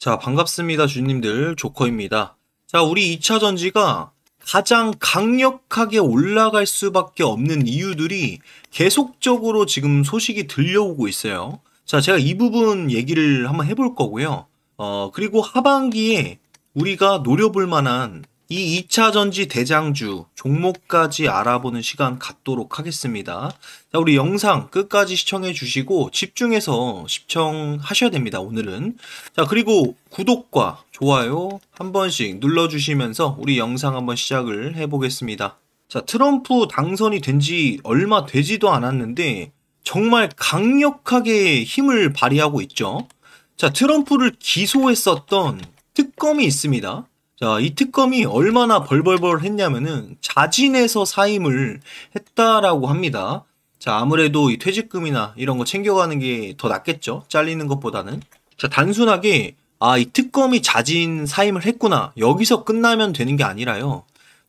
자, 반갑습니다. 주님들. 조커입니다. 자, 우리 2차 전지가 가장 강력하게 올라갈 수밖에 없는 이유들이 계속적으로 지금 소식이 들려오고 있어요. 자, 제가 이 부분 얘기를 한번 해볼 거고요. 어, 그리고 하반기에 우리가 노려볼 만한 이 2차 전지 대장주 종목까지 알아보는 시간 갖도록 하겠습니다. 자, 우리 영상 끝까지 시청해 주시고 집중해서 시청하셔야 됩니다. 오늘은. 자, 그리고 구독과 좋아요 한 번씩 눌러 주시면서 우리 영상 한번 시작을 해 보겠습니다. 자, 트럼프 당선이 된 지 얼마 되지도 않았는데 정말 강력하게 힘을 발휘하고 있죠. 자, 트럼프를 기소했었던 특검이 있습니다. 자, 이 특검이 얼마나 벌벌벌 했냐면은 자진해서 사임을 했다라고 합니다. 자, 아무래도 이 퇴직금이나 이런 거 챙겨가는 게 더 낫겠죠? 잘리는 것보다는. 자, 단순하게, 아, 이 특검이 자진 사임을 했구나. 여기서 끝나면 되는 게 아니라요.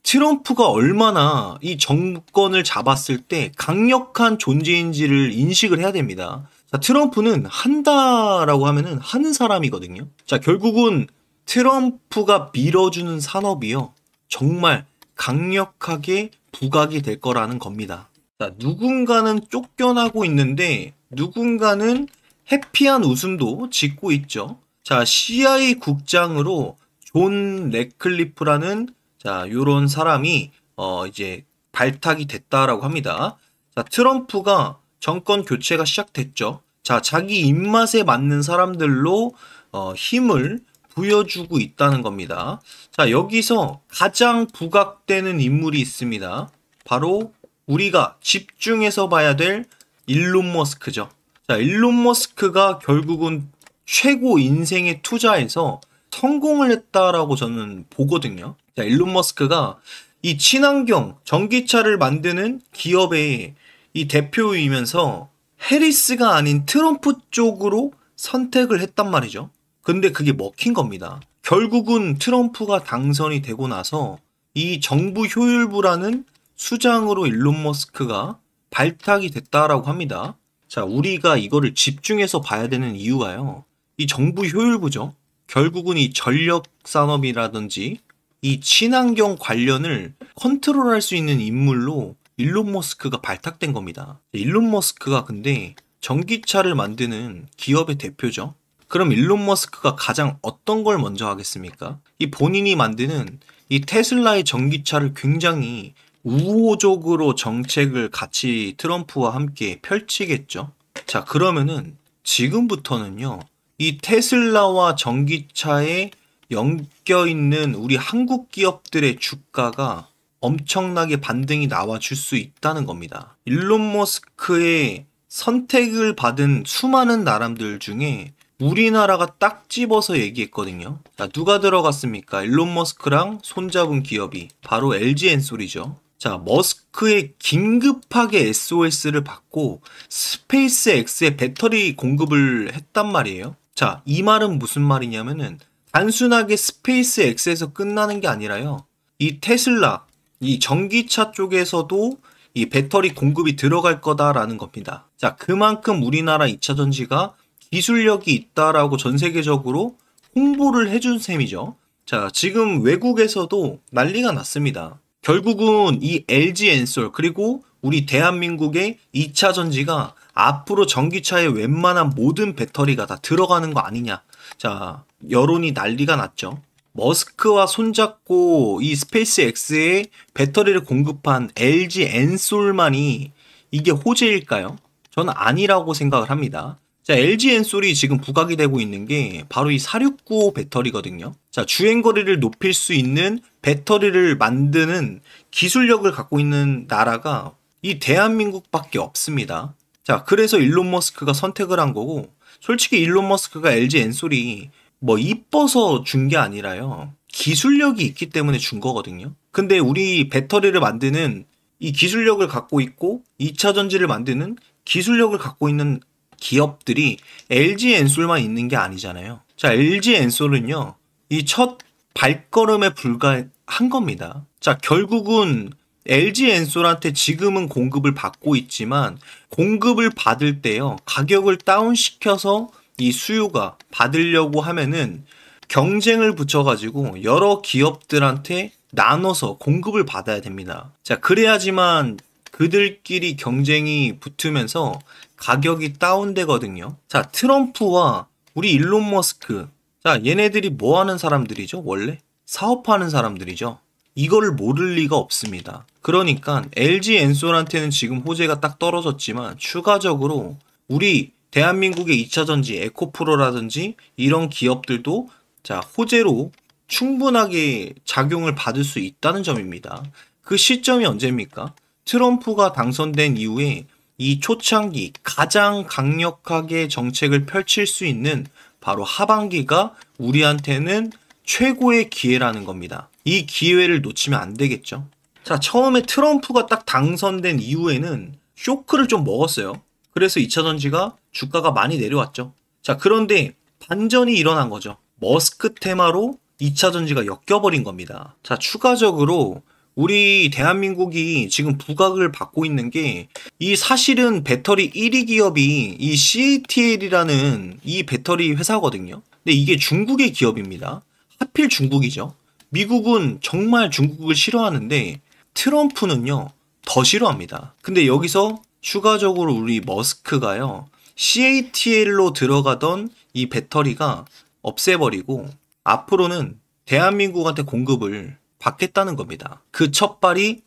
트럼프가 얼마나 이 정권을 잡았을 때 강력한 존재인지를 인식을 해야 됩니다. 자, 트럼프는 한다라고 하면은 하는 사람이거든요. 자, 결국은 트럼프가 밀어주는 산업이요. 정말 강력하게 부각이 될 거라는 겁니다. 자, 누군가는 쫓겨나고 있는데 누군가는 해피한 웃음도 짓고 있죠. 자, CIA 국장으로 존 레클리프라는 자, 요런 사람이 어 이제 발탁이 됐다라고 합니다. 자, 트럼프가 정권 교체가 시작됐죠. 자, 자기 입맛에 맞는 사람들로 어, 힘을 보여주고 있다는 겁니다. 자, 여기서 가장 부각되는 인물이 있습니다. 바로 우리가 집중해서 봐야 될 일론 머스크죠. 자, 일론 머스크가 결국은 최고 인생의 투자에서 성공을 했다라고 저는 보거든요. 자, 일론 머스크가 이 친환경 전기차를 만드는 기업의 이 대표이면서 해리스가 아닌 트럼프 쪽으로 선택을 했단 말이죠. 근데 그게 먹힌 겁니다. 결국은 트럼프가 당선이 되고 나서 이 정부 효율부라는 수장으로 일론 머스크가 발탁이 됐다라고 합니다. 자, 우리가 이거를 집중해서 봐야 되는 이유가요. 이 정부 효율부죠. 결국은 이 전력 산업이라든지 이 친환경 관련을 컨트롤할 수 있는 인물로 일론 머스크가 발탁된 겁니다. 일론 머스크가 근데 전기차를 만드는 기업의 대표죠. 그럼 일론 머스크가 가장 어떤 걸 먼저 하겠습니까? 이 본인이 만드는 이 테슬라의 전기차를 굉장히 우호적으로 정책을 같이 트럼프와 함께 펼치겠죠. 자, 그러면은 지금부터는요. 이 테슬라와 전기차에 엮여 있는 우리 한국 기업들의 주가가 엄청나게 반등이 나와 줄 수 있다는 겁니다. 일론 머스크의 선택을 받은 수많은 나람들 중에 우리나라가 딱 집어서 얘기했거든요. 자, 아, 누가 들어갔습니까? 일론 머스크랑 손잡은 기업이 바로 LG 엔솔이죠. 자, 머스크의 긴급하게 SOS를 받고 스페이스X에 배터리 공급을 했단 말이에요. 자, 이 말은 무슨 말이냐면은 단순하게 스페이스X에서 끝나는 게 아니라요. 이 테슬라, 이 전기차 쪽에서도 이 배터리 공급이 들어갈 거다라는 겁니다. 자, 그만큼 우리나라 2차 전지가 기술력이 있다라고 전 세계적으로 홍보를 해준 셈이죠. 자, 지금 외국에서도 난리가 났습니다. 결국은 이 LG 엔솔 그리고 우리 대한민국의 2차 전지가 앞으로 전기차의 웬만한 모든 배터리가 다 들어가는 거 아니냐. 자, 여론이 난리가 났죠. 머스크와 손잡고 이 스페이스X에 배터리를 공급한 LG 엔솔만이 이게 호재일까요? 저는 아니라고 생각을 합니다. 자, LG 엔솔이 지금 부각이 되고 있는 게 바로 이 469 배터리거든요. 자, 주행거리를 높일 수 있는 배터리를 만드는 기술력을 갖고 있는 나라가 이 대한민국밖에 없습니다. 자, 그래서 일론 머스크가 선택을 한 거고, 솔직히 일론 머스크가 LG 엔솔이 뭐 이뻐서 준 게 아니라요. 기술력이 있기 때문에 준 거거든요. 근데 우리 배터리를 만드는 이 기술력을 갖고 있고 2차 전지를 만드는 기술력을 갖고 있는 기업들이 LG 엔솔만 있는 게 아니잖아요. 자, LG 엔솔은요, 이 첫 발걸음에 불과한 겁니다. 자, 결국은 LG 엔솔한테 지금은 공급을 받고 있지만 공급을 받을 때요, 가격을 다운시켜서 이 수요가 받으려고 하면은 경쟁을 붙여가지고 여러 기업들한테 나눠서 공급을 받아야 됩니다. 자, 그래야지만 그들끼리 경쟁이 붙으면서 가격이 다운되거든요. 자, 트럼프와 우리 일론 머스크. 자, 얘네들이 뭐 하는 사람들이죠? 원래 사업하는 사람들이죠. 이거를 모를 리가 없습니다. 그러니까 LG 엔솔한테는 지금 호재가 딱 떨어졌지만 추가적으로 우리 대한민국의 2차 전지 에코프로라든지 이런 기업들도 자, 호재로 충분하게 작용을 받을 수 있다는 점입니다. 그 시점이 언제입니까? 트럼프가 당선된 이후에 이 초창기 가장 강력하게 정책을 펼칠 수 있는 바로 하반기가 우리한테는 최고의 기회라는 겁니다. 이 기회를 놓치면 안 되겠죠. 자, 처음에 트럼프가 딱 당선된 이후에는 쇼크를 좀 먹었어요. 그래서 2차 전지가 주가가 많이 내려왔죠. 자, 그런데 반전이 일어난 거죠. 머스크 테마로 2차 전지가 엮여버린 겁니다. 자, 추가적으로 우리 대한민국이 지금 부각을 받고 있는 게 이 사실은 배터리 1위 기업이 이 CATL이라는 이 배터리 회사거든요. 근데 이게 중국의 기업입니다. 하필 중국이죠. 미국은 정말 중국을 싫어하는데 트럼프는요, 더 싫어합니다. 근데 여기서 추가적으로 우리 머스크가요, CATL로 들어가던 이 배터리가 없애버리고 앞으로는 대한민국한테 공급을 받겠다는 겁니다. 그 첫발이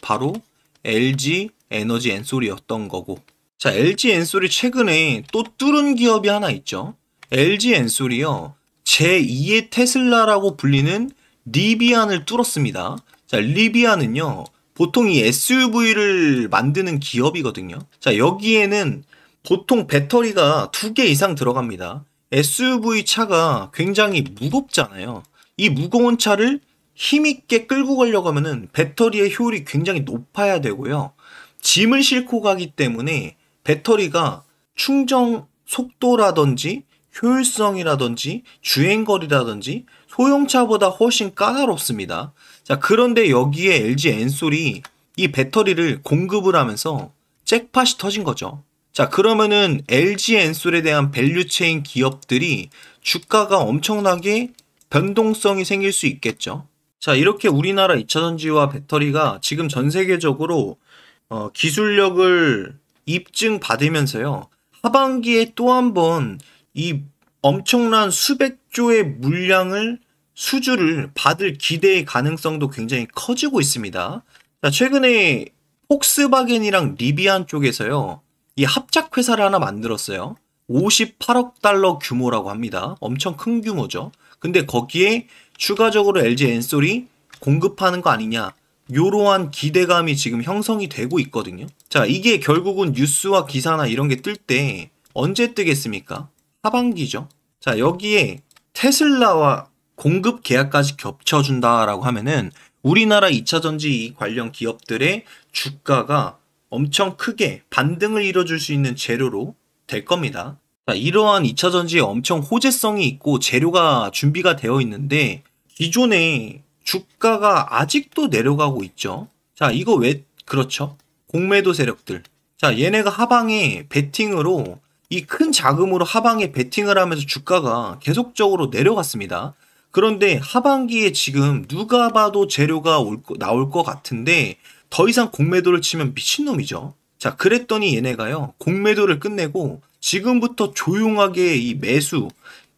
바로 LG 에너지 엔솔이었던 거고 자 LG 엔솔이 최근에 또 뚫은 기업이 하나 있죠. LG 엔솔이요. 제2의 테슬라라고 불리는 리비안을 뚫었습니다. 자, 리비안은요. 보통 이 SUV를 만드는 기업이거든요. 자, 여기에는 보통 배터리가 두 개 이상 들어갑니다. SUV 차가 굉장히 무겁잖아요. 이 무거운 차를 힘있게 끌고 가려고 하면 배터리의 효율이 굉장히 높아야 되고요. 짐을 싣고 가기 때문에 배터리가 충전 속도라든지 효율성이라든지 주행거리라든지 소형차보다 훨씬 까다롭습니다. 자, 그런데 여기에 LG 엔솔이 이 배터리를 공급을 하면서 잭팟이 터진 거죠. 자, 그러면은 LG 엔솔에 대한 밸류체인 기업들이 주가가 엄청나게 변동성이 생길 수 있겠죠. 자, 이렇게 우리나라 2차 전지와 배터리가 지금 전 세계적으로 어, 기술력을 입증받으면서요. 하반기에 또 한 번 이 엄청난 수백조의 물량을 수주를 받을 기대의 가능성도 굉장히 커지고 있습니다. 자, 최근에 폭스바겐이랑 리비안 쪽에서요. 이 합작 회사를 하나 만들었어요. 58억 달러 규모라고 합니다. 엄청 큰 규모죠. 근데 거기에 추가적으로 LG 엔솔이 공급하는 거 아니냐 요러한 기대감이 지금 형성이 되고 있거든요. 자 이게 결국은 뉴스와 기사나 이런 게 뜰 때 언제 뜨겠습니까? 하반기죠. 자 여기에 테슬라와 공급 계약까지 겹쳐준다라고 하면은 우리나라 2차 전지 관련 기업들의 주가가 엄청 크게 반등을 이뤄줄 수 있는 재료로 될 겁니다. 자, 이러한 2차 전지에 엄청 호재성이 있고 재료가 준비가 되어 있는데 기존에 주가가 아직도 내려가고 있죠. 자, 이거 왜 그렇죠? 공매도 세력들. 자, 얘네가 하방에 베팅으로 이 큰 자금으로 하방에 베팅을 하면서 주가가 계속적으로 내려갔습니다. 그런데 하반기에 지금 누가 봐도 재료가 올, 나올 것 같은데 더 이상 공매도를 치면 미친놈이죠. 자, 그랬더니 얘네가요, 공매도를 끝내고 지금부터 조용하게 이 매수,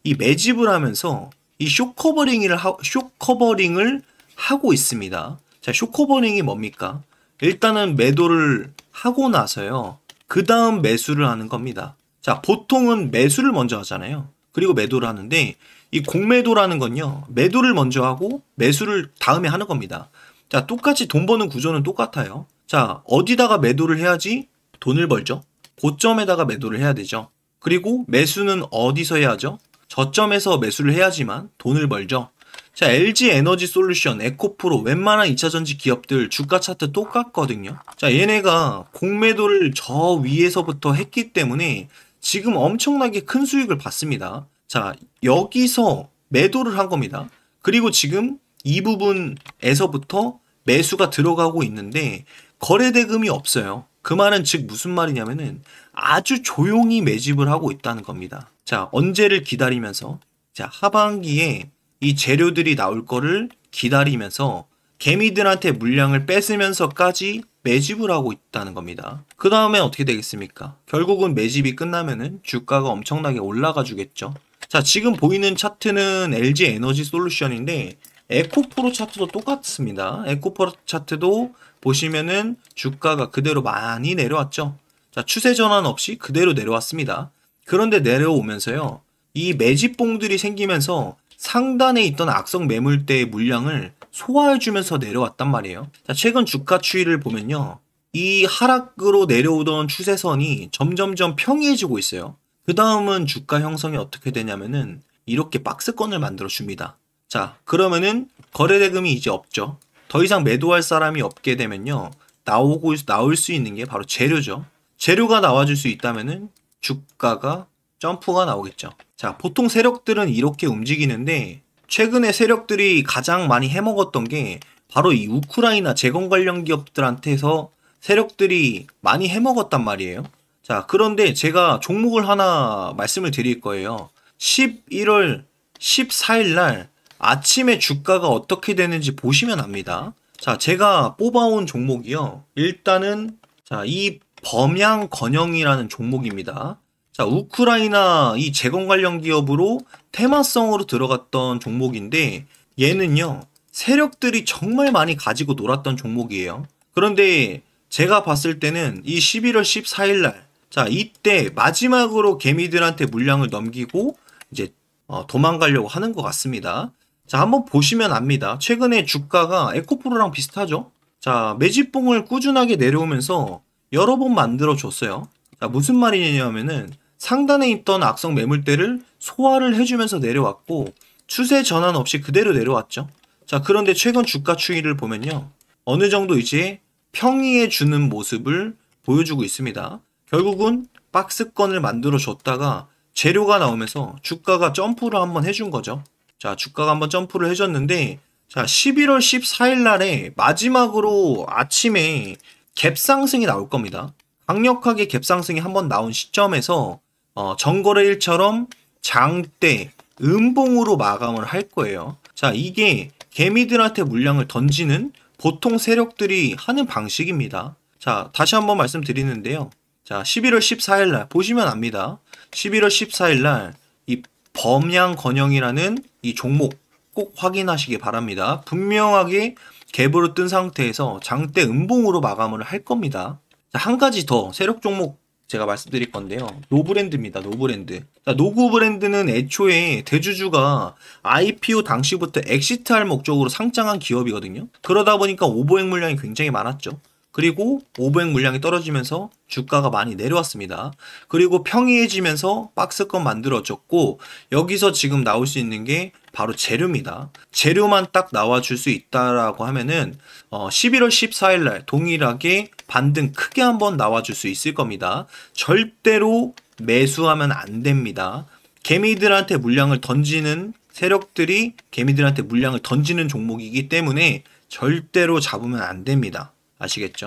이 매집을 하면서 이 쇼커버링을 하, 쇼커버링을 하고 있습니다. 자, 쇼커버링이 뭡니까? 일단은 매도를 하고 나서요. 그 다음 매수를 하는 겁니다. 자, 보통은 매수를 먼저 하잖아요. 그리고 매도를 하는데 이 공매도라는 건요. 매도를 먼저 하고 매수를 다음에 하는 겁니다. 자, 똑같이 돈 버는 구조는 똑같아요. 자, 어디다가 매도를 해야지 돈을 벌죠? 고점에다가 매도를 해야 되죠. 그리고 매수는 어디서 해야죠? 저점에서 매수를 해야지만 돈을 벌죠. 자, LG 에너지 솔루션, 에코프로, 웬만한 2차전지 기업들 주가 차트 똑같거든요. 자, 얘네가 공매도를 저 위에서부터 했기 때문에 지금 엄청나게 큰 수익을 받습니다. 자, 여기서 매도를 한 겁니다. 그리고 지금 이 부분에서부터 매수가 들어가고 있는데 거래대금이 없어요. 그 말은 즉 무슨 말이냐면은 아주 조용히 매집을 하고 있다는 겁니다. 자, 언제를 기다리면서 자, 하반기에 이 재료들이 나올 거를 기다리면서 개미들한테 물량을 뺏으면서까지 매집을 하고 있다는 겁니다. 그 다음에 어떻게 되겠습니까? 결국은 매집이 끝나면은 주가가 엄청나게 올라가 주겠죠. 자, 지금 보이는 차트는 LG 에너지 솔루션인데 에코프로 차트도 똑같습니다. 에코프로 차트도 보시면은 주가가 그대로 많이 내려왔죠. 자, 추세 전환 없이 그대로 내려왔습니다. 그런데 내려오면서요. 이 매집봉들이 생기면서 상단에 있던 악성 매물대의 물량을 소화해주면서 내려왔단 말이에요. 자, 최근 주가 추이를 보면요. 이 하락으로 내려오던 추세선이 점점점 평이해지고 있어요. 그 다음은 주가 형성이 어떻게 되냐면은 이렇게 박스권을 만들어 줍니다. 자, 그러면은 거래대금이 이제 없죠. 더 이상 매도할 사람이 없게 되면요. 나오고 나올 수 있는 게 바로 재료죠. 재료가 나와줄 수있다면 주가가 점프가 나오겠죠. 자, 보통 세력들은 이렇게 움직이는데 최근에 세력들이 가장 많이 해먹었던 게 바로 이 우크라이나 재건 관련 기업들한테서 세력들이 많이 해먹었단 말이에요. 자, 그런데 제가 종목을 하나 말씀을 드릴 거예요. 11월 14일 날 아침에 주가가 어떻게 되는지 보시면 압니다. 자, 제가 뽑아온 종목이요. 일단은 자, 이 범양 건영이라는 종목입니다. 자, 우크라이나 이 재건 관련 기업으로 테마성으로 들어갔던 종목인데 얘는요. 세력들이 정말 많이 가지고 놀았던 종목이에요. 그런데 제가 봤을 때는 이 11월 14일 날 자, 이때 마지막으로 개미들한테 물량을 넘기고 이제 어, 도망가려고 하는 것 같습니다. 자, 한번 보시면 압니다. 최근에 주가가 에코프로랑 비슷하죠? 자, 매집봉을 꾸준하게 내려오면서 여러 번 만들어줬어요. 자, 무슨 말이냐면은 상단에 있던 악성 매물대를 소화를 해주면서 내려왔고 추세 전환 없이 그대로 내려왔죠. 자, 그런데 최근 주가 추이를 보면요. 어느 정도 이제 평이해 주는 모습을 보여주고 있습니다. 결국은 박스권을 만들어줬다가 재료가 나오면서 주가가 점프를 한번 해준 거죠. 자, 주가가 한번 점프를 해줬는데, 자, 11월 14일 날에 마지막으로 아침에 갭상승이 나올 겁니다. 강력하게 갭상승이 한번 나온 시점에서, 어, 정거래일처럼 장대, 음봉으로 마감을 할 거예요. 자, 이게 개미들한테 물량을 던지는 보통 세력들이 하는 방식입니다. 자, 다시 한번 말씀드리는데요. 자, 11월 14일 날 보시면 압니다. 11월 14일 날 이 범양 건영이라는 이 종목 꼭 확인하시기 바랍니다. 분명하게 갭으로 뜬 상태에서 장대 음봉으로 마감을 할 겁니다. 한 가지 더 세력 종목 제가 말씀드릴 건데요. 노브랜드입니다. 노브랜드. 노 노브랜드는 애초에 대주주가 IPO 당시부터 엑시트할 목적으로 상장한 기업이거든요. 그러다 보니까 오버행 물량이 굉장히 많았죠. 그리고 500 물량이 떨어지면서 주가가 많이 내려왔습니다. 그리고 평이해지면서 박스권 만들어졌고 여기서 지금 나올 수 있는 게 바로 재료입니다. 재료만 딱 나와줄 수 있다라고 하면은 어 11월 14일 날 동일하게 반등 크게 한번 나와줄 수 있을 겁니다. 절대로 매수하면 안 됩니다. 개미들한테 물량을 던지는 세력들이 개미들한테 물량을 던지는 종목이기 때문에 절대로 잡으면 안 됩니다. 아시겠죠?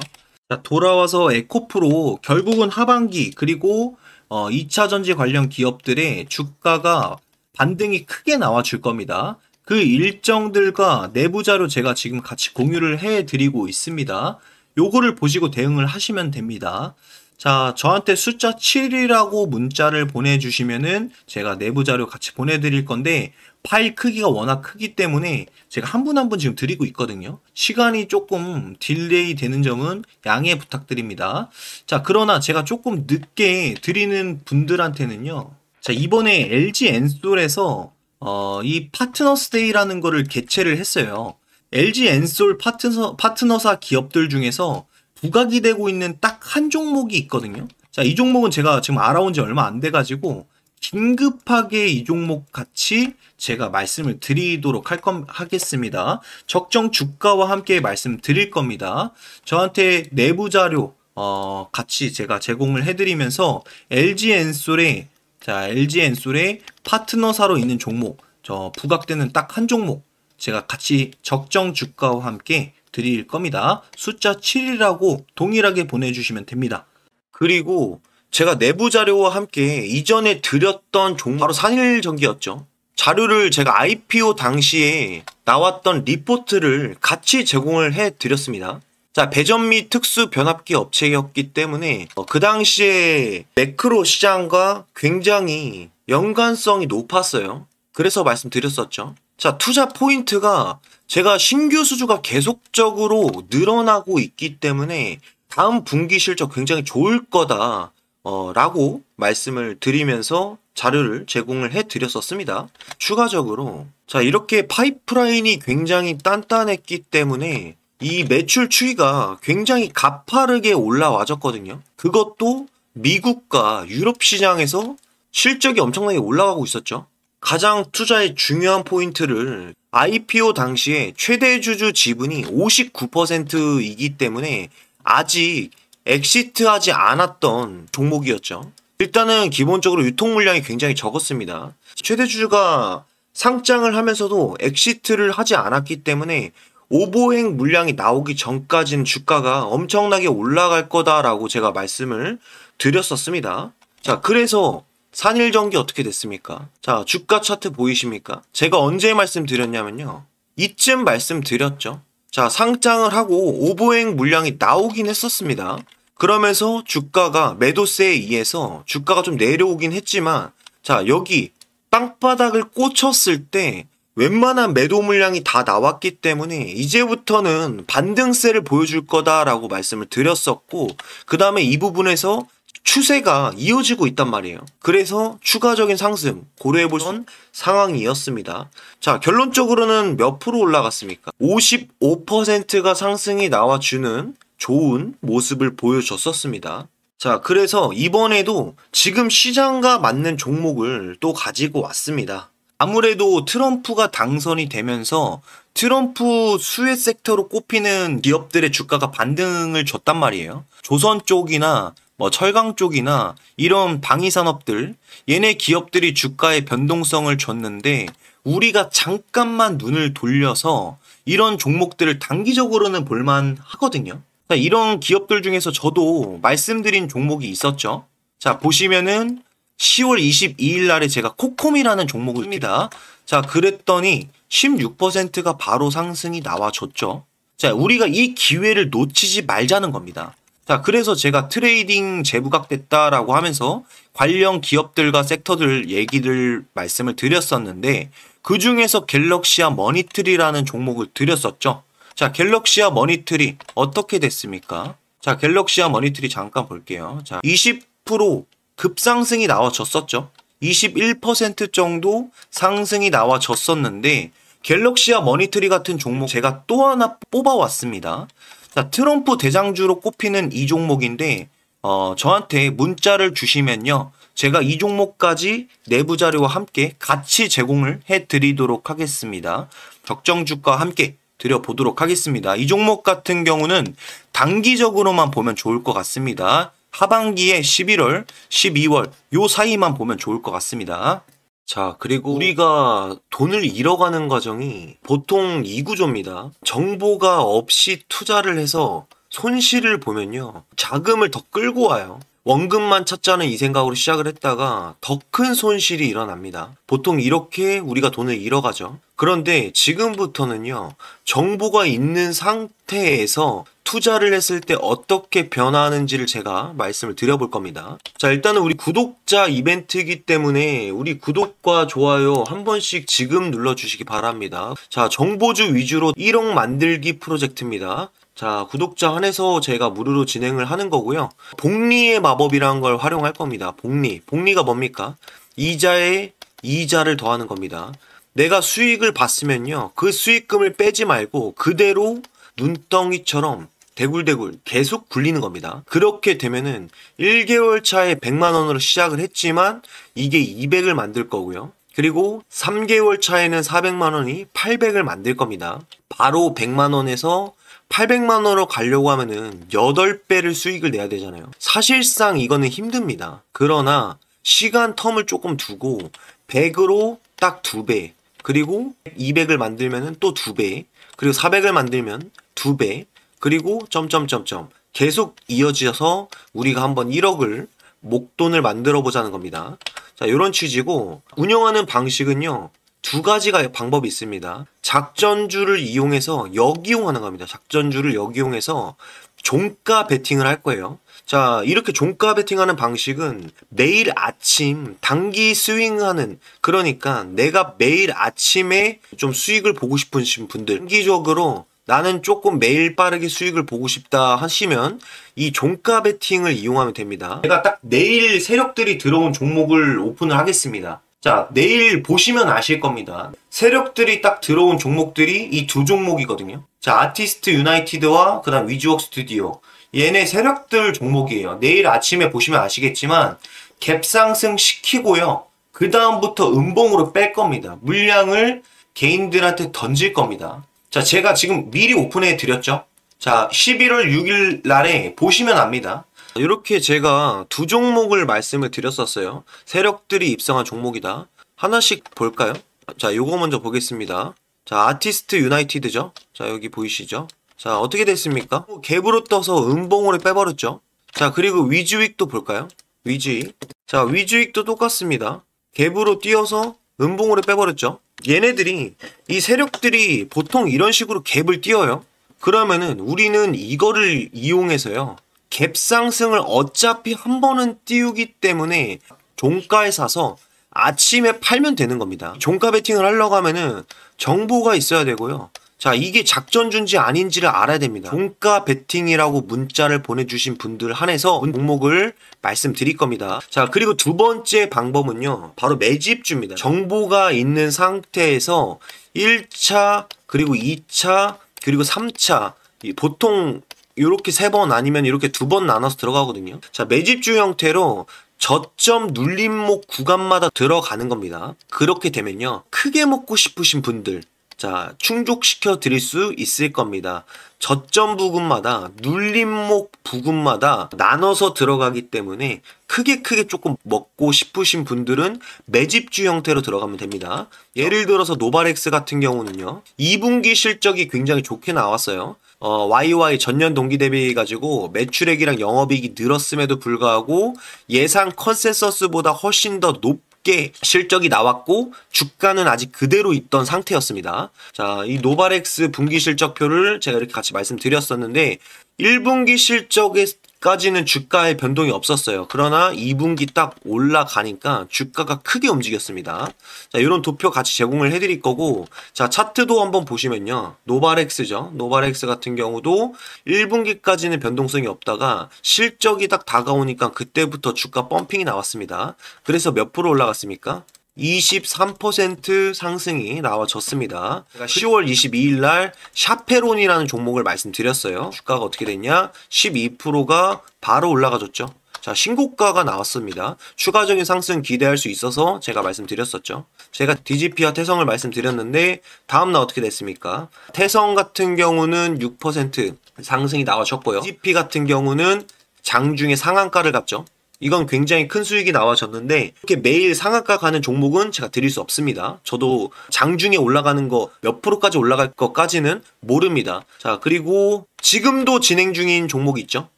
자, 돌아와서 에코프로 결국은 하반기 그리고 어, 2차 전지 관련 기업들의 주가가 반등이 크게 나와줄 겁니다. 그 일정들과 내부자료 제가 지금 같이 공유를 해드리고 있습니다. 요거를 보시고 대응을 하시면 됩니다. 자, 저한테 숫자 7이라고 문자를 보내주시면은 제가 내부 자료 같이 보내드릴 건데 파일 크기가 워낙 크기 때문에 제가 한분 한분 한 분 지금 드리고 있거든요. 시간이 조금 딜레이 되는 점은 양해 부탁드립니다. 자, 그러나 제가 조금 늦게 드리는 분들한테는요. 자, 이번에 LG 엔솔에서 어, 이 파트너스데이라는 거를 개최를 했어요. LG 엔솔 파트너, 파트너사 기업들 중에서 부각이 되고 있는 딱 한 종목이 있거든요. 자, 이 종목은 제가 지금 알아온 지 얼마 안 돼가지고 긴급하게 이 종목 같이 제가 말씀을 드리도록 할 건, 하겠습니다. 적정 주가와 함께 말씀드릴 겁니다. 저한테 내부 자료, 어, 같이 제가 제공을 해드리면서 LG 엔솔의, 자, LG 엔솔의 파트너사로 있는 종목, 저 부각되는 딱 한 종목, 제가 같이 적정 주가와 함께 드릴 겁니다. 숫자 7이라고 동일하게 보내주시면 됩니다. 그리고 제가 내부 자료와 함께 이전에 드렸던 종 바로 산일전기였죠. 자료를 제가 IPO 당시에 나왔던 리포트를 같이 제공을 해 드렸습니다. 자, 배전 및 특수 변압기 업체였기 때문에 어, 그 당시에 매크로 시장과 굉장히 연관성이 높았어요. 그래서 말씀드렸었죠. 자, 투자 포인트가 제가 신규 수주가 계속적으로 늘어나고 있기 때문에 다음 분기 실적 굉장히 좋을 거다. 어, 라고 말씀을 드리면서 자료를 제공을 해 드렸었습니다. 추가적으로 자, 이렇게 파이프라인이 굉장히 단단했기 때문에 이 매출 추이가 굉장히 가파르게 올라와졌거든요. 그것도 미국과 유럽 시장에서 실적이 엄청나게 올라가고 있었죠. 가장 투자의 중요한 포인트를 IPO 당시에 최대 주주 지분이 59%이기 때문에 아직 엑시트하지 않았던 종목이었죠. 일단은 기본적으로 유통 물량이 굉장히 적었습니다. 최대 주주가 상장을 하면서도 엑시트를 하지 않았기 때문에 오보행 물량이 나오기 전까지는 주가가 엄청나게 올라갈 거다라고 제가 말씀을 드렸었습니다. 자, 그래서 산일 전기 어떻게 됐습니까? 자, 주가 차트 보이십니까? 제가 언제 말씀드렸냐면요. 이쯤 말씀드렸죠. 자, 상장을 하고 오보행 물량이 나오긴 했었습니다. 그러면서 주가가 매도세에 의해서 주가가 좀 내려오긴 했지만 자, 여기 땅바닥을 꽂혔을 때 웬만한 매도 물량이 다 나왔기 때문에 이제부터는 반등세를 보여줄 거다라고 말씀을 드렸었고 그 다음에 이 부분에서 추세가 이어지고 있단 말이에요. 그래서 추가적인 상승 고려해볼 수 상황이었습니다. 자, 결론적으로는 몇 프로 올라갔습니까? 55%가 상승이 나와주는 좋은 모습을 보여줬었습니다. 자, 그래서 이번에도 지금 시장과 맞는 종목을 또 가지고 왔습니다. 아무래도 트럼프가 당선이 되면서 트럼프 수혜 섹터로 꼽히는 기업들의 주가가 반등을 줬단 말이에요. 조선 쪽이나 뭐 철강 쪽이나 이런 방위 산업들 얘네 기업들이 주가의 변동성을 줬는데 우리가 잠깐만 눈을 돌려서 이런 종목들을 단기적으로는 볼만 하거든요. 이런 기업들 중에서 저도 말씀드린 종목이 있었죠. 자, 보시면은 10월 22일 날에 제가 코콤이라는 종목을 씁니다. 자, 그랬더니 16%가 바로 상승이 나와줬죠. 자, 우리가 이 기회를 놓치지 말자는 겁니다. 자, 그래서 제가 트레이딩 재부각됐다라고 하면서 관련 기업들과 섹터들 얘기를 말씀을 드렸었는데 그 중에서 갤럭시아 머니트리라는 종목을 드렸었죠. 자, 갤럭시아 머니트리 어떻게 됐습니까? 자, 갤럭시아 머니트리 잠깐 볼게요. 자, 20% 급상승이 나와졌었죠. 21% 정도 상승이 나와졌었는데 갤럭시아 머니트리 같은 종목 제가 또 하나 뽑아왔습니다. 자, 트럼프 대장주로 꼽히는 이 종목인데 어, 저한테 문자를 주시면요. 제가 이 종목까지 내부 자료와 함께 같이 제공을 해드리도록 하겠습니다. 적정 주가 함께 드려보도록 하겠습니다. 이 종목 같은 경우는 단기적으로만 보면 좋을 것 같습니다. 하반기에 11월, 12월 요 사이만 보면 좋을 것 같습니다. 자, 그리고 우리가 돈을 잃어가는 과정이 보통 이 구조입니다. 정보가 없이 투자를 해서 손실을 보면요. 자금을 더 끌고 와요. 원금만 찾자는 이 생각으로 시작을 했다가 더 큰 손실이 일어납니다. 보통 이렇게 우리가 돈을 잃어가죠. 그런데 지금부터는요, 정보가 있는 상태에서 투자를 했을 때 어떻게 변화하는지를 제가 말씀을 드려볼 겁니다. 자, 일단은 우리 구독자 이벤트이기 때문에 우리 구독과 좋아요 한 번씩 지금 눌러주시기 바랍니다. 자, 정보주 위주로 1억 만들기 프로젝트입니다. 자, 구독자 한해서 제가 무료로 진행을 하는 거고요. 복리의 마법이라는 걸 활용할 겁니다. 복리. 복리가 뭡니까? 이자에 이자를 더하는 겁니다. 내가 수익을 봤으면요. 그 수익금을 빼지 말고 그대로 눈덩이처럼 대굴대굴 계속 굴리는 겁니다. 그렇게 되면은 1개월 차에 100만 원으로 시작을 했지만 이게 200을 만들 거고요. 그리고 3개월 차에는 400만 원이 800을 만들 겁니다. 바로 100만 원에서 800만 원으로 가려고 하면은 8배를 수익을 내야 되잖아요. 사실상 이거는 힘듭니다. 그러나 시간 텀을 조금 두고 100으로 딱 2배, 그리고 200을 만들면또 2배, 그리고 400을 만들면 2배, 그리고 점점점점 계속 이어지어서 우리가 한번 1억을 목돈을 만들어 보자는 겁니다. 자, 이런 취지고 운영하는 방식은요. 두 가지가 방법이 있습니다. 작전주를 이용해서 역이용하는 겁니다. 작전주를 역이용해서 종가 베팅을 할 거예요. 자, 이렇게 종가 베팅하는 방식은 매일 아침 단기 스윙하는 그러니까 내가 매일 아침에 좀 수익을 보고 싶으신 분들 단기적으로 나는 조금 매일 빠르게 수익을 보고 싶다 하시면 이 종가 베팅을 이용하면 됩니다. 제가 딱 내일 세력들이 들어온 종목을 오픈을 하겠습니다. 자, 내일 보시면 아실 겁니다. 세력들이 딱 들어온 종목들이 이 두 종목이거든요. 자, 아티스트 유나이티드와 그 다음 위즈웍 스튜디오. 얘네 세력들 종목이에요. 내일 아침에 보시면 아시겠지만 갭상승 시키고요. 그 다음부터 음봉으로 뺄 겁니다. 물량을 개인들한테 던질 겁니다. 자, 제가 지금 미리 오픈해 드렸죠. 자, 11월 6일 날에 보시면 압니다. 이렇게 제가 두 종목을 말씀을 드렸었어요. 세력들이 입성한 종목이다. 하나씩 볼까요? 자, 요거 먼저 보겠습니다. 자, 아티스트 유나이티드죠? 자, 여기 보이시죠? 자, 어떻게 됐습니까? 갭으로 떠서 은봉으로 빼버렸죠? 자, 그리고 위즈윅도 볼까요? 위즈윅. 자, 위즈윅도 똑같습니다. 갭으로 뛰어서 은봉으로 빼버렸죠? 얘네들이 이 세력들이 보통 이런 식으로 갭을 띄어요. 그러면은 우리는 이거를 이용해서요. 갭 상승을 어차피 한 번은 띄우기 때문에 종가에 사서 아침에 팔면 되는 겁니다. 종가 베팅을 하려고 하면은 정보가 있어야 되고요. 자, 이게 작전준지 아닌지를 알아야 됩니다. 종가 베팅이라고 문자를 보내주신 분들 한해서 목목을 말씀드릴 겁니다. 자, 그리고 두 번째 방법은요. 바로 매집주입니다. 정보가 있는 상태에서 1차, 그리고 2차, 그리고 3차, 보통 이렇게 세 번 아니면 이렇게 두 번 나눠서 들어가거든요. 자, 매집주 형태로 저점 눌림목 구간마다 들어가는 겁니다. 그렇게 되면요. 크게 먹고 싶으신 분들, 자, 충족시켜 드릴 수 있을 겁니다. 저점 부근마다 눌림목 부근마다 나눠서 들어가기 때문에 크게 크게 조금 먹고 싶으신 분들은 매집주 형태로 들어가면 됩니다. 예를 들어서 노바렉스 같은 경우는요. 2분기 실적이 굉장히 좋게 나왔어요. 어, YY 전년 동기 대비 해 가지고 매출액이랑 영업이익이 늘었음에도 불구하고 예상 컨센서스보다 훨씬 더 높은 높게 실적이 나왔고 주가는 아직 그대로 있던 상태였습니다. 자, 이 노바렉스 분기 실적표를 제가 이렇게 같이 말씀드렸었는데 1분기 실적의 까지는 주가의 변동이 없었어요. 그러나 2분기 딱 올라가니까 주가가 크게 움직였습니다. 자, 이런 도표 같이 제공을 해드릴 거고, 자, 차트도 한번 보시면요. 노바렉스죠. 노바렉스 같은 경우도 1분기까지는 변동성이 없다가 실적이 딱 다가오니까 그때부터 주가 펌핑이 나왔습니다. 그래서 몇 프로 올라갔습니까? 23% 상승이 나와졌습니다. 제가 10월 22일 날 샤페론이라는 종목을 말씀드렸어요. 주가가 어떻게 됐냐? 12%가 바로 올라가졌죠. 자, 신고가가 나왔습니다. 추가적인 상승 기대할 수 있어서 제가 말씀드렸었죠. 제가 DGP와 태성을 말씀드렸는데 다음 날 어떻게 됐습니까? 태성 같은 경우는 6% 상승이 나와졌고요. DGP 같은 경우는 장중에 상한가를 갔죠. 이건 굉장히 큰 수익이 나와졌는데 이렇게 매일 상한가 가는 종목은 제가 드릴 수 없습니다. 저도 장중에 올라가는 거 몇 프로까지 올라갈 것까지는 모릅니다. 자 그리고 지금도 진행 중인 종목 있죠.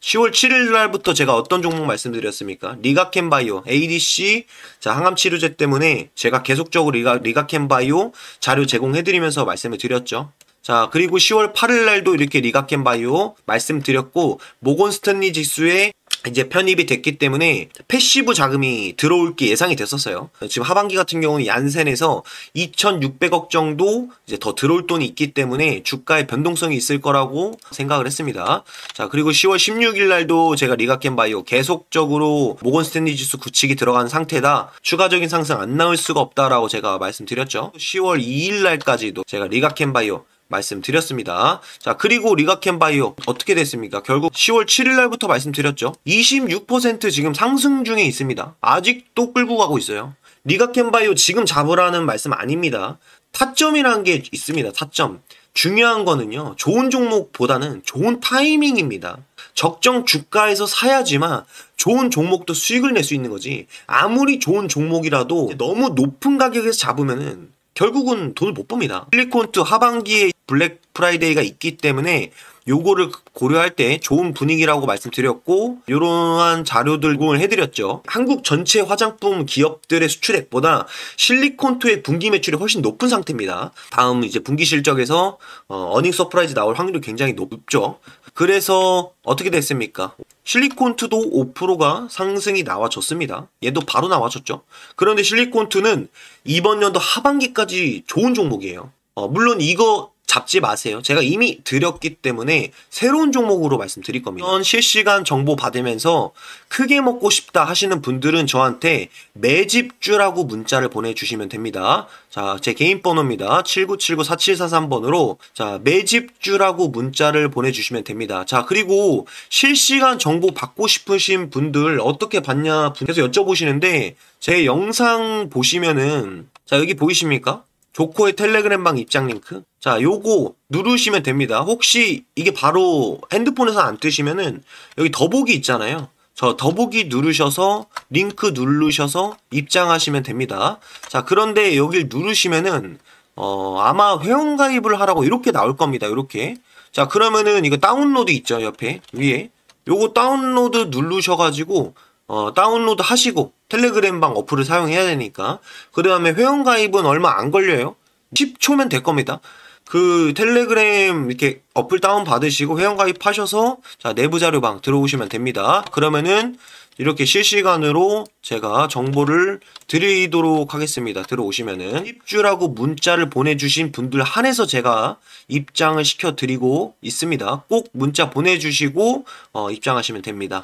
10월 7일 날부터 제가 어떤 종목 말씀드렸습니까? 리가캔바이오, ADC, 자, 항암치료제 때문에 제가 계속적으로 리가, 리가캔바이오 자료 제공해드리면서 말씀을 드렸죠. 자, 그리고 10월 8일 날도 이렇게 리가캔바이오 말씀드렸고, 모건스탠리 지수의 이제 편입이 됐기 때문에 패시브 자금이 들어올 게 예상이 됐었어요. 지금 하반기 같은 경우는 얀센에서 2,600억 정도 이제 더 들어올 돈이 있기 때문에 주가의 변동성이 있을 거라고 생각을 했습니다. 자, 그리고 10월 16일 날도 제가 리가캔 바이오 계속적으로 모건 스탠리 지수 구칙이 들어간 상태다. 추가적인 상승 안 나올 수가 없다라고 제가 말씀드렸죠. 10월 2일 날까지도 제가 리가캔 바이오 말씀드렸습니다. 자 그리고 리가캔 바이오 어떻게 됐습니까? 결국 10월 7일 날부터 말씀드렸죠. 26% 지금 상승 중에 있습니다. 아직도 끌고 가고 있어요. 리가캔 바이오 지금 잡으라는 말씀 아닙니다. 타점이라는 게 있습니다. 타점. 중요한 거는요. 좋은 종목보다는 좋은 타이밍입니다. 적정 주가에서 사야지만 좋은 종목도 수익을 낼 수 있는 거지. 아무리 좋은 종목이라도 너무 높은 가격에서 잡으면은 결국은 돈을 못 봅니다. 실리콘투 하반기에 블랙 프라이데이가 있기 때문에 요거를 고려할 때 좋은 분위기라고 말씀드렸고 이러한 자료들 공을 해드렸죠. 한국 전체 화장품 기업들의 수출액보다 실리콘토의 분기 매출이 훨씬 높은 상태입니다. 다음 이제 분기 실적에서 어, 어닝 서프라이즈 나올 확률이 굉장히 높죠. 그래서 어떻게 됐습니까? 실리콘투도 5%가 상승이 나와줬습니다. 얘도 바로 나와줬죠. 그런데 실리콘투는 이번 연도 하반기까지 좋은 종목이에요. 어, 물론 이거 잡지 마세요. 제가 이미 드렸기 때문에 새로운 종목으로 말씀드릴 겁니다. 실시간 정보 받으면서 크게 먹고 싶다 하시는 분들은 저한테 매집주라고 문자를 보내주시면 됩니다. 자, 제 개인 번호입니다. 7979-4743번으로 자, 매집주라고 문자를 보내주시면 됩니다. 자, 그리고 실시간 정보 받고 싶으신 분들 어떻게 받냐 분께서 여쭤보시는데 제 영상 보시면은 자, 여기 보이십니까? 도코의 텔레그램방 입장 링크 자 요거 누르시면 됩니다 혹시 이게 바로 핸드폰에서 안 뜨시면은 여기 더보기 있잖아요 저 더보기 누르셔서 링크 누르셔서 입장하시면 됩니다 자 그런데 여길 누르시면은 어 아마 회원가입을 하라고 이렇게 나올 겁니다 이렇게 자 그러면은 이거 다운로드 있죠 옆에 위에 요거 다운로드 누르셔가지고 어, 다운로드 하시고 텔레그램방 어플을 사용해야 되니까 그 다음에 회원가입은 얼마 안 걸려요 10초면 될 겁니다 그 텔레그램 이렇게 어플 다운 받으시고 회원가입 하셔서 자 내부 자료방 들어오시면 됩니다 그러면은 이렇게 실시간으로 제가 정보를 드리도록 하겠습니다. 들어오시면은 입주라고 문자를 보내주신 분들 한해서 제가 입장을 시켜드리고 있습니다. 꼭 문자 보내주시고 어, 입장하시면 됩니다.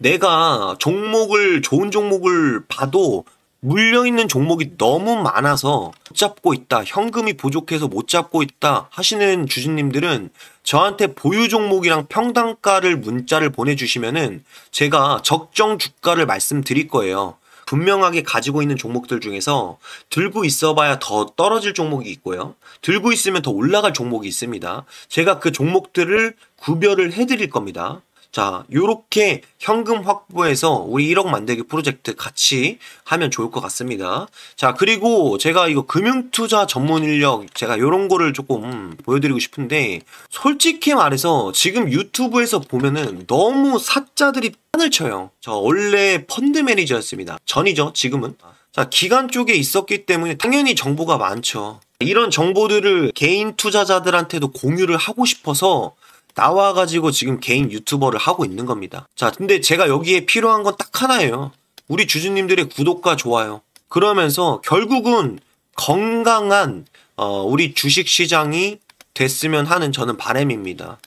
내가 종목을 좋은 종목을 봐도 물려있는 종목이 너무 많아서 못 잡고 있다, 현금이 부족해서 못 잡고 있다 하시는 주주님들은 저한테 보유 종목이랑 평당가를 문자를 보내주시면은 제가 적정 주가를 말씀드릴 거예요. 분명하게 가지고 있는 종목들 중에서 들고 있어봐야 더 떨어질 종목이 있고요. 들고 있으면 더 올라갈 종목이 있습니다. 제가 그 종목들을 구별을 해드릴 겁니다. 자, 요렇게 현금 확보해서 우리 1억 만들기 프로젝트 같이 하면 좋을 것 같습니다. 자, 그리고 제가 이거 금융투자 전문 인력 제가 요런 거를 조금 보여드리고 싶은데 솔직히 말해서 지금 유튜브에서 보면은 너무 사자들이 판을 쳐요. 저 원래 펀드 매니저였습니다. 전이죠, 지금은. 자, 기간 쪽에 있었기 때문에 당연히 정보가 많죠. 이런 정보들을 개인 투자자들한테도 공유를 하고 싶어서 나와가지고 지금 개인 유튜버를 하고 있는 겁니다. 자, 근데 제가 여기에 필요한 건 딱 하나예요. 우리 주주님들의 구독과 좋아요. 그러면서 결국은 건강한 어, 우리 주식시장이 됐으면 하는 저는 바램입니다